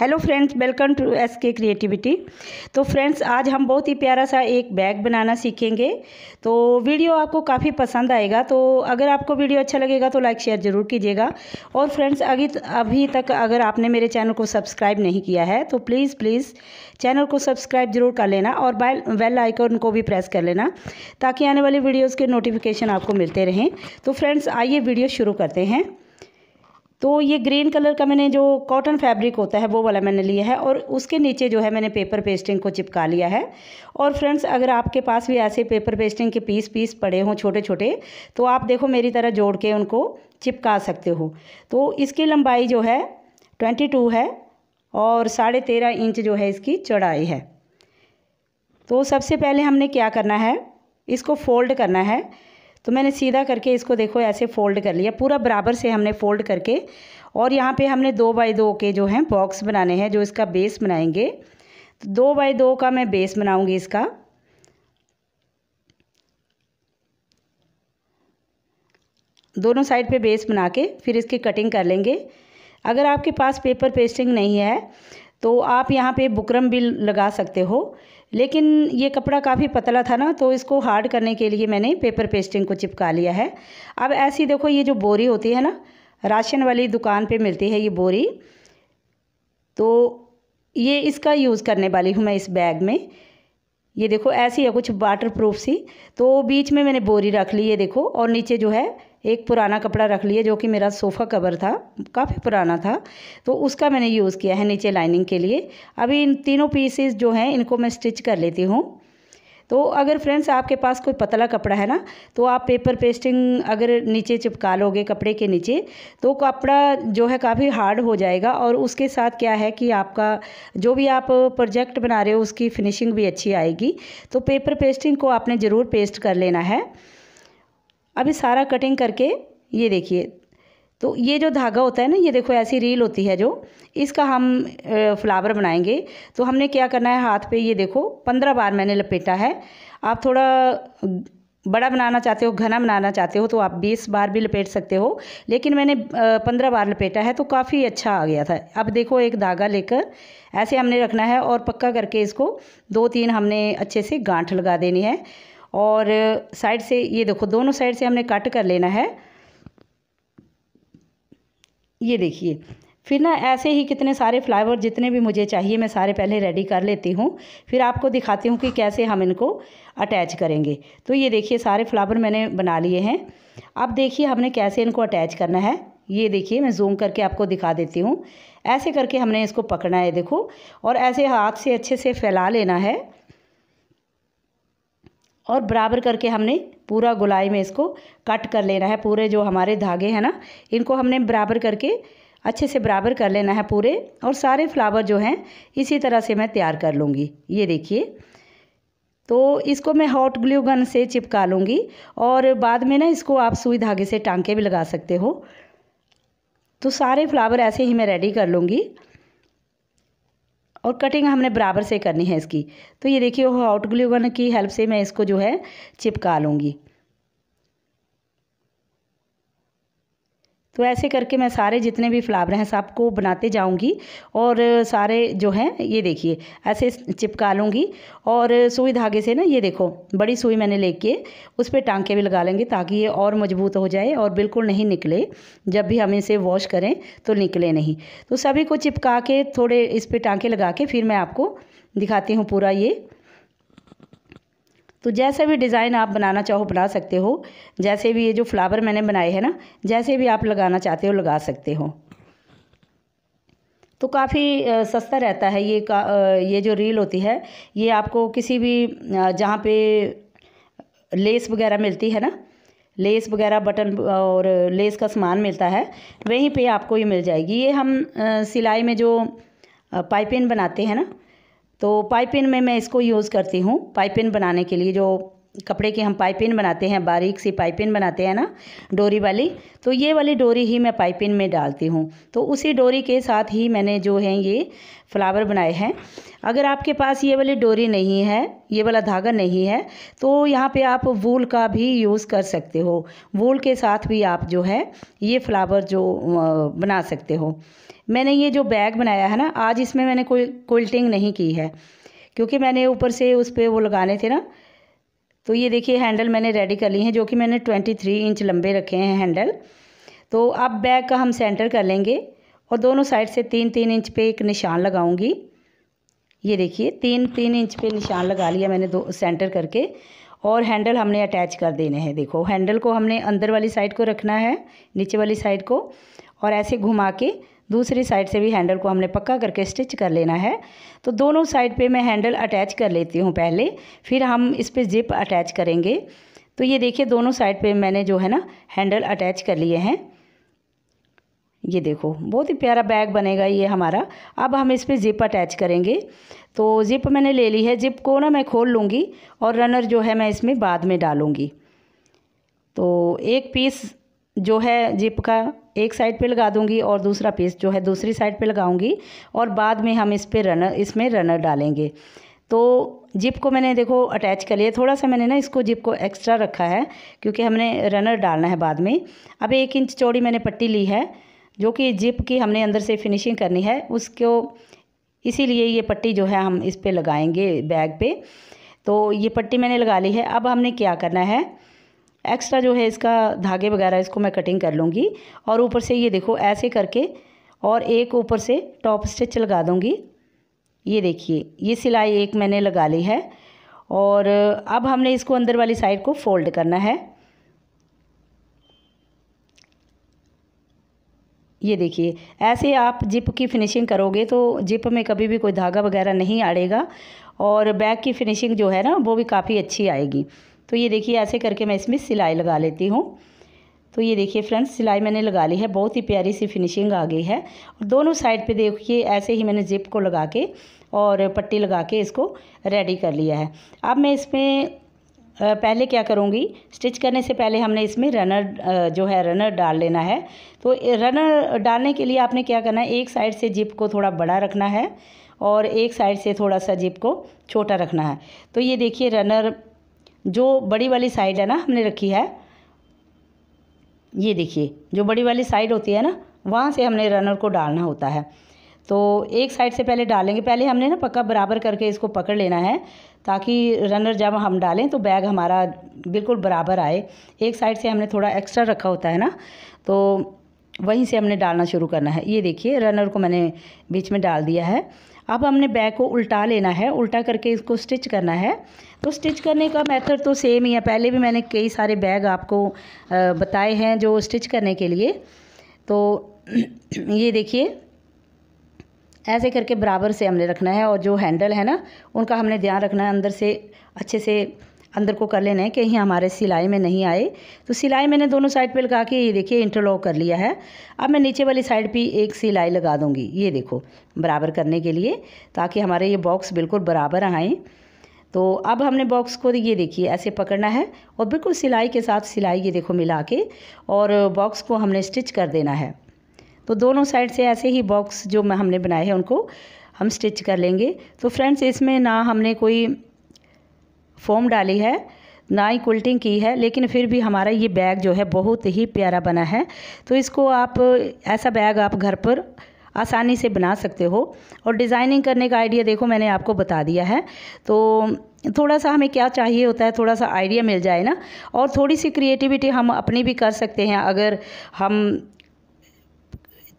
hello friends welcome to S K creativity तो friends आज हम बहुत ही प्यारा सा एक बैग बनाना सीखेंगे तो वीडियो आपको काफ़ी पसंद आएगा तो अगर आपको वीडियो अच्छा लगेगा तो लाइक शेयर ज़रूर कीजिएगा और फ्रेंड्स अभी अभी तक अगर आपने मेरे चैनल को सब्सक्राइब नहीं किया है तो प्लीज़ प्लीज़ चैनल को सब्सक्राइब जरूर कर लेना और बेल वेल आइकन को भी प्रेस कर लेना ताकि आने वाली वीडियोज़ के नोटिफिकेशन आपको मिलते रहें तो फ्रेंड्स आइए वीडियो शुरू करते हैं तो ये ग्रीन कलर का मैंने जो कॉटन फैब्रिक होता है वो वाला मैंने लिया है और उसके नीचे जो है मैंने पेपर पेस्टिंग को चिपका लिया है और फ्रेंड्स अगर आपके पास भी ऐसे पेपर पेस्टिंग के पीस पीस पड़े हों छोटे छोटे तो आप देखो मेरी तरह जोड़ के उनको चिपका सकते हो तो इसकी लंबाई जो है ट्वेंटी टू है और साढ़े तेरह इंच जो है इसकी चौड़ाई है तो सबसे पहले हमने क्या करना है इसको फोल्ड करना है तो मैंने सीधा करके इसको देखो ऐसे फ़ोल्ड कर लिया पूरा बराबर से हमने फ़ोल्ड करके और यहाँ पे हमने दो बाई दो के जो हैं बॉक्स बनाने हैं जो इसका बेस बनाएंगे तो दो बाई दो का मैं बेस बनाऊँगी इसका दोनों साइड पे बेस बना के फिर इसकी कटिंग कर लेंगे अगर आपके पास पेपर पेस्टिंग नहीं है तो आप यहाँ पे बुकरम भी लगा सकते हो लेकिन ये कपड़ा काफ़ी पतला था ना तो इसको हार्ड करने के लिए मैंने पेपर पेस्टिंग को चिपका लिया है अब ऐसी देखो ये जो बोरी होती है ना राशन वाली दुकान पे मिलती है ये बोरी तो ये इसका यूज़ करने वाली हूँ मैं इस बैग में ये देखो ऐसी है कुछ वाटर प्रूफ सी तो बीच में मैंने बोरी रख ली ये देखो और नीचे जो है एक पुराना कपड़ा रख लिया जो कि मेरा सोफ़ा कवर था काफ़ी पुराना था तो उसका मैंने यूज़ किया है नीचे लाइनिंग के लिए अभी इन तीनों पीसेस जो हैं इनको मैं स्टिच कर लेती हूँ तो अगर फ्रेंड्स आपके पास कोई पतला कपड़ा है ना तो आप पेपर पेस्टिंग अगर नीचे चिपका लोगे कपड़े के नीचे तो कपड़ा जो है काफ़ी हार्ड हो जाएगा और उसके साथ क्या है कि आपका जो भी आप प्रोजेक्ट बना रहे हो उसकी फिनिशिंग भी अच्छी आएगी तो पेपर पेस्टिंग को आपने ज़रूर पेस्ट कर लेना है अभी सारा कटिंग करके ये देखिए तो ये जो धागा होता है ना ये देखो ऐसी रील होती है जो इसका हम फ्लावर बनाएंगे तो हमने क्या करना है हाथ पे ये देखो पंद्रह बार मैंने लपेटा है आप थोड़ा बड़ा बनाना चाहते हो घना बनाना चाहते हो तो आप बीस बार भी लपेट सकते हो लेकिन मैंने पंद्रह बार लपेटा है तो काफ़ी अच्छा आ गया था अब देखो एक धागा लेकर ऐसे हमने रखना है और पक्का करके इसको दो तीन हमने अच्छे से गांठ लगा देनी है और साइड से ये देखो दोनों साइड से हमने कट कर लेना है ये देखिए फिर ना ऐसे ही कितने सारे फ्लावर जितने भी मुझे चाहिए मैं सारे पहले रेडी कर लेती हूँ फिर आपको दिखाती हूँ कि कैसे हम इनको अटैच करेंगे तो ये देखिए सारे फ्लावर मैंने बना लिए हैं अब देखिए हमने कैसे इनको अटैच करना है ये देखिए मैं जूम करके आपको दिखा देती हूँ ऐसे करके हमने इसको पकड़ना है देखो और ऐसे हाथ से अच्छे से फैला लेना है और बराबर करके हमने पूरा गुलाई में इसको कट कर लेना है पूरे जो हमारे धागे हैं ना इनको हमने बराबर करके अच्छे से बराबर कर लेना है पूरे और सारे फ्लावर जो हैं इसी तरह से मैं तैयार कर लूँगी ये देखिए तो इसको मैं हॉट ग्लू गन से चिपका लूँगी और बाद में ना इसको आप सुई धागे से टांके भी लगा सकते हो तो सारे फ्लावर ऐसे ही मैं रेडी कर लूँगी और कटिंग हमने बराबर से करनी है इसकी तो ये देखिए हॉट ग्लू गन की हेल्प से मैं इसको जो है चिपका लूँगी तो ऐसे करके मैं सारे जितने भी फ्लावर हैं सबको बनाते जाऊंगी और सारे जो हैं ये देखिए ऐसे चिपका लूँगी और सुई धागे से ना ये देखो बड़ी सुई मैंने लेके उस पर टांके भी लगा लेंगे ताकि ये और मजबूत हो जाए और बिल्कुल नहीं निकले जब भी हम इसे वॉश करें तो निकले नहीं तो सभी को चिपका के थोड़े इस पर टाँके लगा के फिर मैं आपको दिखाती हूँ पूरा ये तो जैसा भी डिज़ाइन आप बनाना चाहो बना सकते हो जैसे भी ये जो फ्लावर मैंने बनाए हैं ना जैसे भी आप लगाना चाहते हो लगा सकते हो तो काफ़ी सस्ता रहता है ये का ये जो रील होती है ये आपको किसी भी जहाँ पे लेस वगैरह मिलती है ना लेस वगैरह बटन और लेस का सामान मिलता है वहीं पे आपको ये मिल जाएगी ये हम सिलाई में जो पाइपिन बनाते हैं ना तो पाइपिन में मैं इसको यूज़ करती हूँ पाइपिन बनाने के लिए जो कपड़े की हम पाइपिन बनाते हैं बारीक सी पाइपिन बनाते हैं ना डोरी वाली तो ये वाली डोरी ही मैं पाइपिन में डालती हूँ तो उसी डोरी के साथ ही मैंने जो है ये फ्लावर बनाए हैं अगर आपके पास ये वाली डोरी नहीं है ये वाला धागा नहीं है तो यहाँ पे आप वूल का भी यूज़ कर सकते हो वूल के साथ भी आप जो है ये फ्लावर जो बना सकते हो मैंने ये जो बैग बनाया है ना आज इसमें मैंने कोई क्विल्टिंग नहीं की है क्योंकि मैंने ऊपर से उस पर वो लगाने थे ना तो ये देखिए हैंडल मैंने रेडी कर ली हैं जो कि मैंने ट्वेंटी थ्री इंच लंबे रखे हैं हैंडल तो अब बैग का हम सेंटर कर लेंगे और दोनों साइड से तीन तीन इंच पे एक निशान लगाऊंगी ये देखिए तीन तीन इंच पे निशान लगा लिया मैंने दो सेंटर करके और हैंडल हमने अटैच कर देने हैं देखो हैंडल को हमने अंदर वाली साइड को रखना है नीचे वाली साइड को और ऐसे घुमा के दूसरी साइड से भी हैंडल को हमने पक्का करके स्टिच कर लेना है तो दोनों साइड पे मैं हैंडल अटैच कर लेती हूँ पहले फिर हम इस पर जिप अटैच करेंगे तो ये देखिए दोनों साइड पे मैंने जो है ना हैंडल अटैच कर लिए हैं ये देखो बहुत ही प्यारा बैग बनेगा ये हमारा अब हम इस पर जिप अटैच करेंगे तो जिप मैंने ले ली है जिप को ना मैं खोल लूँगी और रनर जो है मैं इसमें बाद में डालूँगी तो एक पीस जो है जिप का एक साइड पे लगा दूंगी और दूसरा पीस जो है दूसरी साइड पे लगाऊंगी और बाद में हम इस पर रनर इसमें रनर डालेंगे तो जिप को मैंने देखो अटैच कर लिया थोड़ा सा मैंने ना इसको जिप को एक्स्ट्रा रखा है क्योंकि हमने रनर डालना है बाद में अब एक इंच चौड़ी मैंने पट्टी ली है जो कि जिप की हमने अंदर से फिनिशिंग करनी है उसको इसीलिए ये पट्टी जो है हम इस पर लगाएंगे बैग पे तो ये पट्टी मैंने लगा ली है अब हमने क्या करना है एक्स्ट्रा जो है इसका धागे वगैरह इसको मैं कटिंग कर लूँगी और ऊपर से ये देखो ऐसे करके और एक ऊपर से टॉप स्टिच लगा दूँगी ये देखिए ये सिलाई एक मैंने लगा ली है और अब हमने इसको अंदर वाली साइड को फोल्ड करना है ये देखिए ऐसे आप जिप की फिनिशिंग करोगे तो जिप में कभी भी कोई धागा वगैरह नहीं आड़ेगा और बैक की फिनिशिंग जो है ना वो भी काफ़ी अच्छी आएगी तो ये देखिए ऐसे करके मैं इसमें सिलाई लगा लेती हूँ तो ये देखिए फ्रेंड्स सिलाई मैंने लगा ली है बहुत ही प्यारी सी फिनिशिंग आ गई है और दोनों साइड पे देखिए ऐसे ही मैंने जिप को लगा के और पट्टी लगा के इसको रेडी कर लिया है अब मैं इसमें पहले क्या करूँगी स्टिच करने से पहले हमने इसमें रनर जो है रनर डाल लेना है तो रनर डालने के लिए आपने क्या करना है एक साइड से जिप को थोड़ा बड़ा रखना है और एक साइड से थोड़ा सा जिप को छोटा रखना है तो ये देखिए रनर जो बड़ी वाली साइड है ना हमने रखी है ये देखिए जो बड़ी वाली साइड होती है ना वहाँ से हमने रनर को डालना होता है तो एक साइड से पहले डालेंगे पहले हमने ना पक्का बराबर करके इसको पकड़ लेना है ताकि रनर जब हम डालें तो बैग हमारा बिल्कुल बराबर आए एक साइड से हमने थोड़ा एक्स्ट्रा रखा होता है ना तो वहीं से हमने डालना शुरू करना है ये देखिए रनर को मैंने बीच में डाल दिया है अब हमने बैग को उल्टा लेना है उल्टा करके इसको स्टिच करना है तो स्टिच करने का मेथड तो सेम ही है पहले भी मैंने कई सारे बैग आपको बताए हैं जो स्टिच करने के लिए तो ये देखिए ऐसे करके बराबर से हमने रखना है और जो हैंडल है ना उनका हमने ध्यान रखना है अंदर से अच्छे से अंदर को कर लेना है कहीं हमारे सिलाई में नहीं आए तो सिलाई मैंने दोनों साइड पे लगा के ये देखिए इंटरलॉक कर लिया है अब मैं नीचे वाली साइड पे एक सिलाई लगा दूँगी ये देखो बराबर करने के लिए ताकि हमारे ये बॉक्स बिल्कुल बराबर आएँ तो अब हमने बॉक्स को ये देखिए ऐसे पकड़ना है और बिल्कुल सिलाई के साथ सिलाई ये देखो मिला के और बॉक्स को हमने स्टिच कर देना है तो दोनों साइड से ऐसे ही बॉक्स जो हमने बनाए हैं उनको हम स्टिच कर लेंगे तो फ्रेंड्स इसमें ना हमने कोई फोम डाली है ना ही कुल्टिंग की है लेकिन फिर भी हमारा ये बैग जो है बहुत ही प्यारा बना है तो इसको आप ऐसा बैग आप घर पर आसानी से बना सकते हो और डिज़ाइनिंग करने का आइडिया देखो मैंने आपको बता दिया है तो थोड़ा सा हमें क्या चाहिए होता है थोड़ा सा आइडिया मिल जाए ना और थोड़ी सी क्रिएटिविटी हम अपनी भी कर सकते हैं अगर हम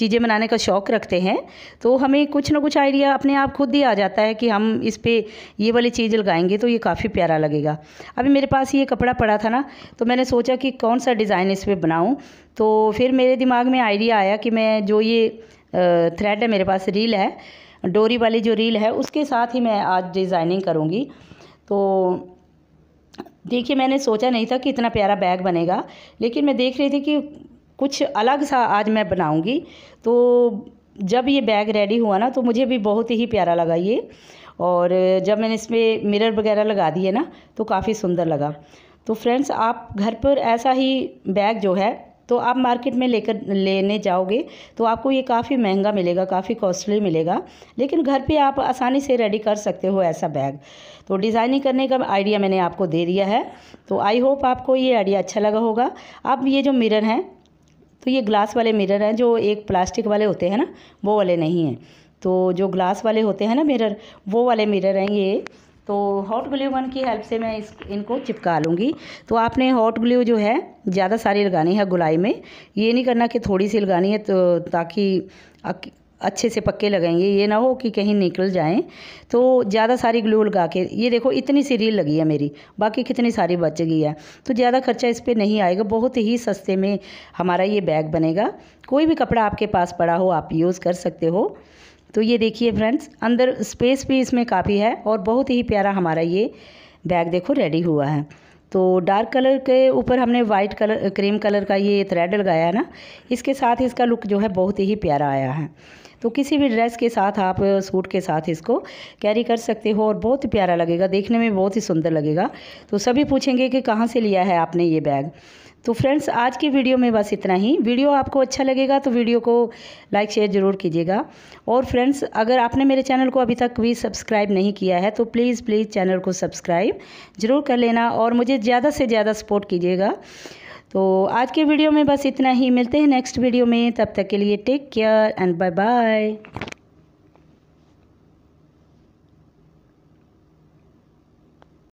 चीज़ें बनाने का शौक़ रखते हैं तो हमें कुछ ना कुछ आइडिया अपने आप खुद ही आ जाता है कि हम इस पर ये वाली चीज़ लगाएंगे तो ये काफ़ी प्यारा लगेगा अभी मेरे पास ये कपड़ा पड़ा था ना तो मैंने सोचा कि कौन सा डिज़ाइन इस पर बनाऊँ तो फिर मेरे दिमाग में आइडिया आया कि मैं जो ये थ्रेड है मेरे पास रील है डोरी वाली जो रील है उसके साथ ही मैं आज डिज़ाइनिंग करूँगी तो देखिए मैंने सोचा नहीं था कि इतना प्यारा बैग बनेगा लेकिन मैं देख रही थी कि कुछ अलग सा आज मैं बनाऊँगी तो जब ये बैग रेडी हुआ ना तो मुझे भी बहुत ही प्यारा लगा ये और जब मैंने इसमें मिरर वगैरह लगा दिए ना तो काफ़ी सुंदर लगा तो फ्रेंड्स आप घर पर ऐसा ही बैग जो है तो आप मार्केट में लेकर लेने जाओगे तो आपको ये काफ़ी महंगा मिलेगा काफ़ी कॉस्टली मिलेगा लेकिन घर पे आप आसानी से रेडी कर सकते हो ऐसा बैग तो डिज़ाइनिंग करने का आइडिया मैंने आपको दे दिया है तो आई होप आपको ये आइडिया अच्छा लगा होगा आप ये जो मिरर हैं तो ये ग्लास वाले मिरर हैं जो एक प्लास्टिक वाले होते हैं ना वो वाले नहीं हैं तो जो ग्लास वाले होते हैं ना मिरर वो वाले मिरर हैं ये तो हॉट ग्लू वन की हेल्प से मैं इस इनको चिपका लूँगी तो आपने हॉट ग्लू जो है ज़्यादा सारी लगानी है गुलाई में ये नहीं करना कि थोड़ी सी लगानी है तो ताकि अच्छे से पक्के लगाएंगे ये ना हो कि कहीं निकल जाएं तो ज़्यादा सारी ग्लू लगा के ये देखो इतनी सी रील लगी है मेरी बाकी कितनी सारी बच गई है तो ज़्यादा खर्चा इस पर नहीं आएगा बहुत ही सस्ते में हमारा ये बैग बनेगा कोई भी कपड़ा आपके पास पड़ा हो आप यूज़ कर सकते हो तो ये देखिए फ्रेंड्स अंदर स्पेस भी इसमें काफ़ी है और बहुत ही प्यारा हमारा ये बैग देखो रेडी हुआ है तो डार्क कलर के ऊपर हमने वाइट कलर क्रीम कलर का ये थ्रेड लगाया है ना इसके साथ इसका लुक जो है बहुत ही प्यारा आया है तो किसी भी ड्रेस के साथ आप सूट के साथ इसको कैरी कर सकते हो और बहुत ही प्यारा लगेगा देखने में बहुत ही सुंदर लगेगा तो सभी पूछेंगे कि कहाँ से लिया है आपने ये बैग तो फ्रेंड्स आज की वीडियो में बस इतना ही वीडियो आपको अच्छा लगेगा तो वीडियो को लाइक शेयर ज़रूर कीजिएगा और फ्रेंड्स अगर आपने मेरे चैनल को अभी तक भी सब्सक्राइब नहीं किया है तो प्लीज़ प्लीज़ चैनल को सब्सक्राइब ज़रूर कर लेना और मुझे ज़्यादा से ज़्यादा सपोर्ट कीजिएगा तो आज के वीडियो में बस इतना ही मिलते हैं नेक्स्ट वीडियो में तब तक के लिए take care and bye bye